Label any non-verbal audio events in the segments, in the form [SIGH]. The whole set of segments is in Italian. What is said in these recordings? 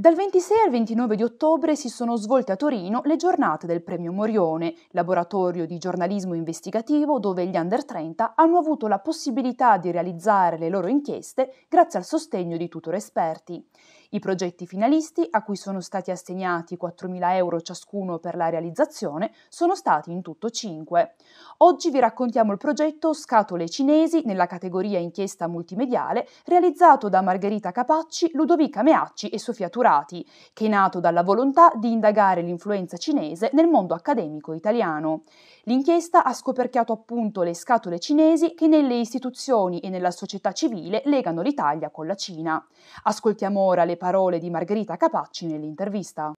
Dal 26 al 29 di ottobre si sono svolte a Torino le giornate del Premio Morione, laboratorio di giornalismo investigativo dove gli under 30 hanno avuto la possibilità di realizzare le loro inchieste grazie al sostegno di tutor esperti. I progetti finalisti, a cui sono stati assegnati 4.000 euro ciascuno per la realizzazione, sono stati in tutto 5. Oggi vi raccontiamo il progetto Scatole cinesi nella categoria inchiesta multimediale, realizzato da Margherita Capacci, Ludovica Meacci e Sofia Turati, che è nato dalla volontà di indagare l'influenza cinese nel mondo accademico italiano. L'inchiesta ha scoperchiato appunto le scatole cinesi che nelle istituzioni e nella società civile legano l'Italia con la Cina. Ascoltiamo ora le parole di Margherita Capacci nell'intervista.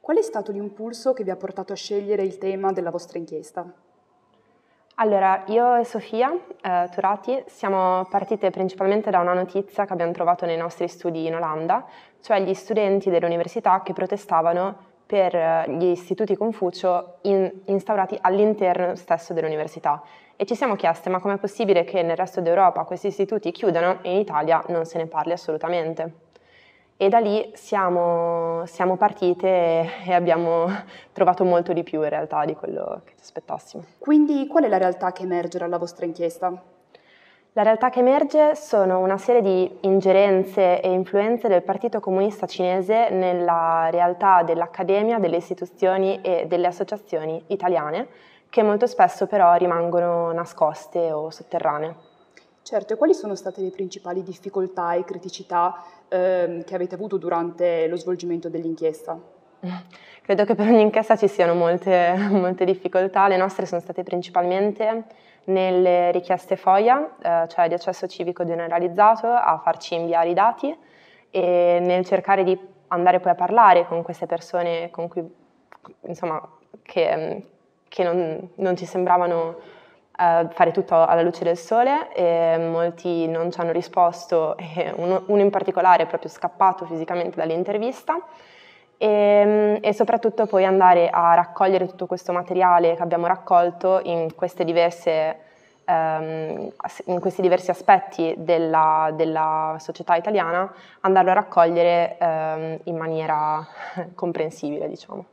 Qual è stato l'impulso che vi ha portato a scegliere il tema della vostra inchiesta? Allora, io e Sofia eh, Turati siamo partite principalmente da una notizia che abbiamo trovato nei nostri studi in Olanda, cioè gli studenti dell'università che protestavano per eh, gli istituti Confucio in, instaurati all'interno stesso dell'università. E ci siamo chieste ma com'è possibile che nel resto d'Europa questi istituti chiudano e in Italia non se ne parli assolutamente. E da lì siamo, siamo partite e, abbiamo trovato molto di più in realtà di quello che ci aspettassimo. Quindi qual è la realtà che emerge dalla vostra inchiesta? La realtà che emerge sono una serie di ingerenze e influenze del Partito Comunista Cinese nella realtà dell'accademia, delle istituzioni e delle associazioni italiane, che molto spesso però rimangono nascoste o sotterranee. Certo, e quali sono state le principali difficoltà e criticità ehm, che avete avuto durante lo svolgimento dell'inchiesta? [LAUGHS] Credo che per ogni inchiesta ci siano molte, [LAUGHS] molte difficoltà, le nostre sono state principalmente nelle richieste FOIA, eh, cioè di accesso civico generalizzato, a farci inviare i dati e nel cercare di andare poi a parlare con queste persone con cui, insomma, che, che non, non ci sembravano fare tutto alla luce del sole e molti non ci hanno risposto, [LAUGHS] e uno, uno in particolare è proprio scappato fisicamente dall'intervista. E, ehm, e, soprattutto poi andare a raccogliere tutto questo materiale che abbiamo raccolto in, diverse, um, in questi diversi aspetti della, della, società italiana, andarlo a raccogliere um, in maniera [LAUGHS] comprensibile, diciamo.